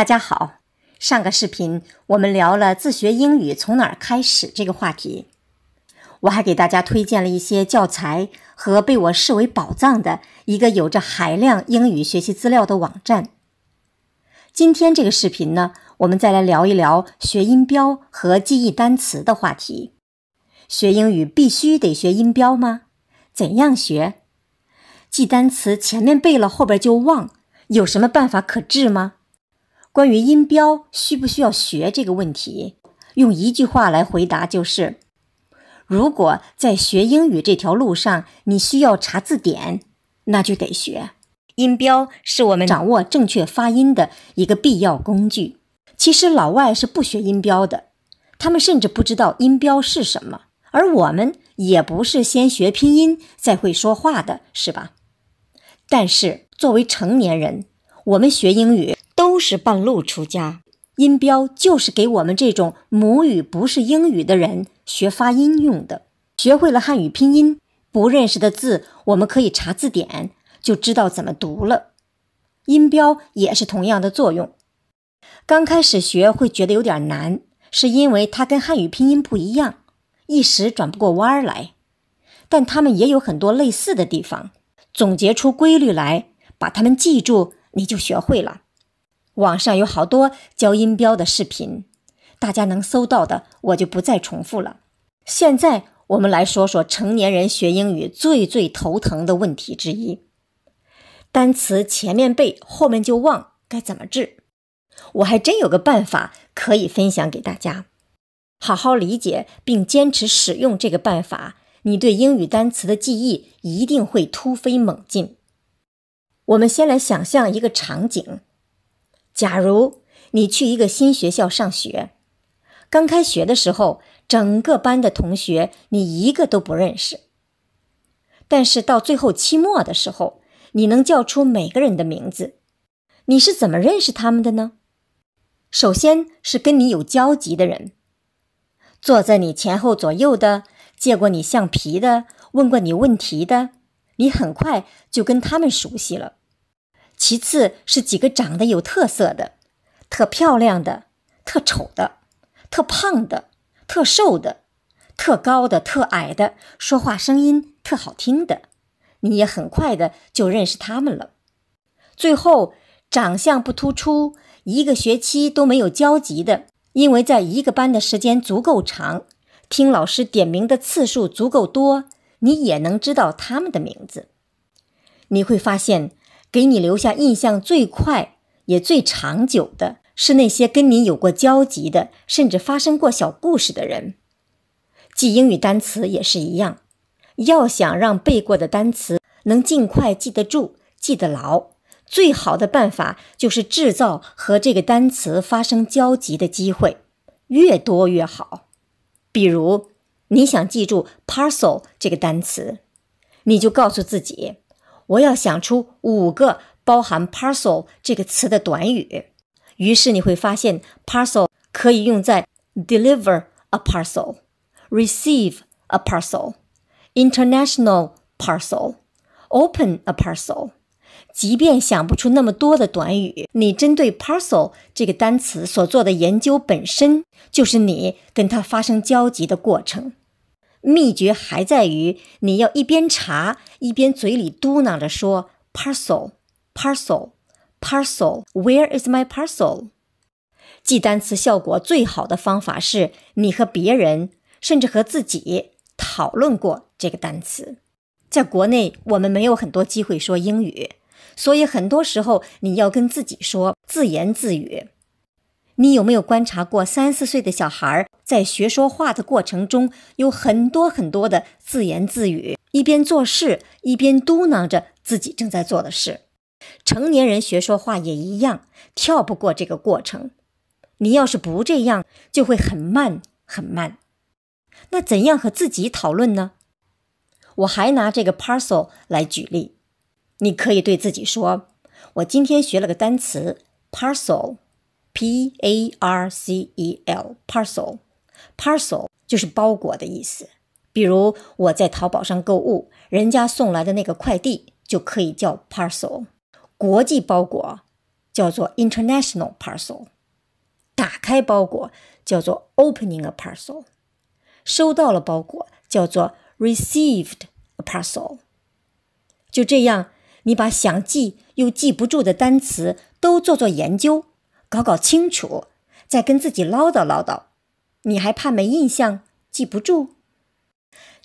大家好，上个视频我们聊了自学英语从哪儿开始这个话题，我还给大家推荐了一些教材和被我视为宝藏的一个有着海量英语学习资料的网站。今天这个视频呢，我们再来聊一聊学音标和记忆单词的话题。学英语必须得学音标吗？怎样学？记单词前面背了后边就忘，有什么办法可治吗？关于音标需不需要学这个问题，用一句话来回答就是：如果在学英语这条路上你需要查字典，那就得学。音标是我们掌握正确发音的一个必要工具。其实老外是不学音标的，他们甚至不知道音标是什么。而我们也不是先学拼音再会说话的，是吧？但是作为成年人，我们学英语。都是半路出家，音标就是给我们这种母语不是英语的人学发音用的。学会了汉语拼音，不认识的字我们可以查字典，就知道怎么读了。音标也是同样的作用。刚开始学会觉得有点难，是因为它跟汉语拼音不一样，一时转不过弯来。但他们也有很多类似的地方，总结出规律来，把它们记住，你就学会了。网上有好多教音标的视频，大家能搜到的我就不再重复了。现在我们来说说成年人学英语最最头疼的问题之一：单词前面背，后面就忘，该怎么治？我还真有个办法可以分享给大家。好好理解并坚持使用这个办法，你对英语单词的记忆一定会突飞猛进。我们先来想象一个场景。假如你去一个新学校上学，刚开学的时候，整个班的同学你一个都不认识。但是到最后期末的时候，你能叫出每个人的名字，你是怎么认识他们的呢？首先是跟你有交集的人，坐在你前后左右的，借过你橡皮的，问过你问题的，你很快就跟他们熟悉了。其次是几个长得有特色的、特漂亮的、特丑的、特胖的、特瘦的、特高的、特矮的，说话声音特好听的，你也很快的就认识他们了。最后，长相不突出、一个学期都没有交集的，因为在一个班的时间足够长，听老师点名的次数足够多，你也能知道他们的名字。你会发现。给你留下印象最快也最长久的是那些跟你有过交集的，甚至发生过小故事的人。记英语单词也是一样，要想让背过的单词能尽快记得住、记得牢，最好的办法就是制造和这个单词发生交集的机会，越多越好。比如你想记住 “parcel” 这个单词，你就告诉自己。我要想出五个包含 “parcel” 这个词的短语，于是你会发现 “parcel” 可以用在 “deliver a parcel”、“receive a parcel”、“international parcel”、“open a parcel”。即便想不出那么多的短语，你针对 “parcel” 这个单词所做的研究本身，就是你跟它发生交集的过程。秘诀还在于，你要一边查一边嘴里嘟囔着说：“parcel，parcel，parcel，where is my parcel？” 记单词效果最好的方法是你和别人，甚至和自己讨论过这个单词。在国内，我们没有很多机会说英语，所以很多时候你要跟自己说，自言自语。你有没有观察过三四岁的小孩在学说话的过程中有很多很多的自言自语，一边做事一边嘟囔着自己正在做的事。成年人学说话也一样，跳不过这个过程。你要是不这样，就会很慢很慢。那怎样和自己讨论呢？我还拿这个 parcel 来举例，你可以对自己说：“我今天学了个单词 parcel。” P A R C E L parcel parcel 就是包裹的意思。比如我在淘宝上购物，人家送来的那个快递就可以叫 parcel。国际包裹叫做 international parcel。打开包裹叫做 opening a parcel。收到了包裹叫做 received a parcel。就这样，你把想记又记不住的单词都做做研究。搞搞清楚，再跟自己唠叨唠叨，你还怕没印象记不住？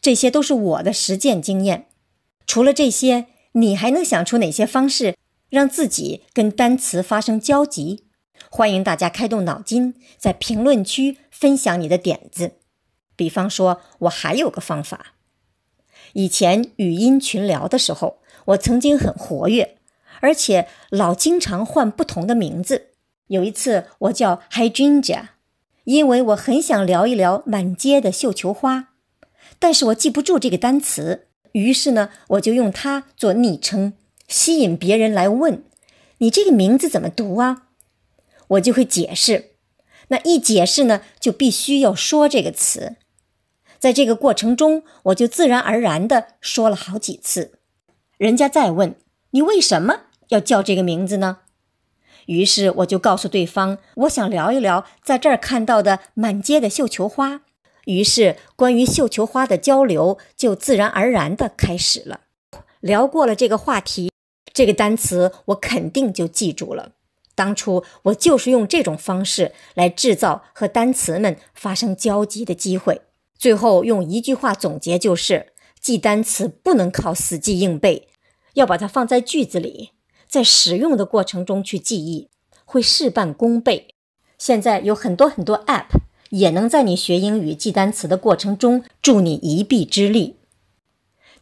这些都是我的实践经验。除了这些，你还能想出哪些方式让自己跟单词发生交集？欢迎大家开动脑筋，在评论区分享你的点子。比方说，我还有个方法，以前语音群聊的时候，我曾经很活跃，而且老经常换不同的名字。有一次，我叫 Hydrangea，因为我很想聊一聊满街的绣球花，但是我记不住这个单词，于是呢，我就用它做昵称，吸引别人来问你这个名字怎么读啊？我就会解释，那一解释呢，就必须要说这个词，在这个过程中，我就自然而然的说了好几次，人家再问你为什么要叫这个名字呢？于是我就告诉对方，我想聊一聊在这儿看到的满街的绣球花。于是关于绣球花的交流就自然而然地开始了。聊过了这个话题，这个单词我肯定就记住了。当初我就是用这种方式来制造和单词们发生交集的机会。最后用一句话总结，就是记单词不能靠死记硬背，要把它放在句子里。在使用的过程中去记忆，会事半功倍。现在有很多很多 app 也能在你学英语记单词的过程中助你一臂之力。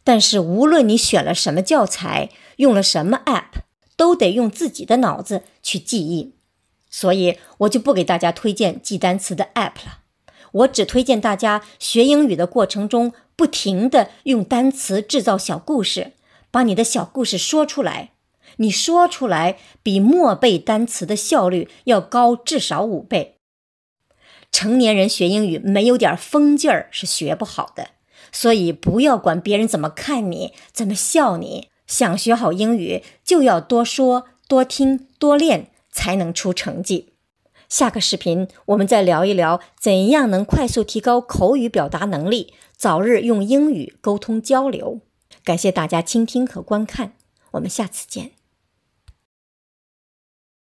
但是无论你选了什么教材，用了什么 app，都得用自己的脑子去记忆。所以我就不给大家推荐记单词的 app 了，我只推荐大家学英语的过程中不停的用单词制造小故事，把你的小故事说出来。你说出来比默背单词的效率要高至少五倍。成年人学英语没有点疯劲儿是学不好的，所以不要管别人怎么看你，怎么笑你。想学好英语就要多说、多听、多练，才能出成绩。下个视频我们再聊一聊怎样能快速提高口语表达能力，早日用英语沟通交流。感谢大家倾听和观看，我们下次见。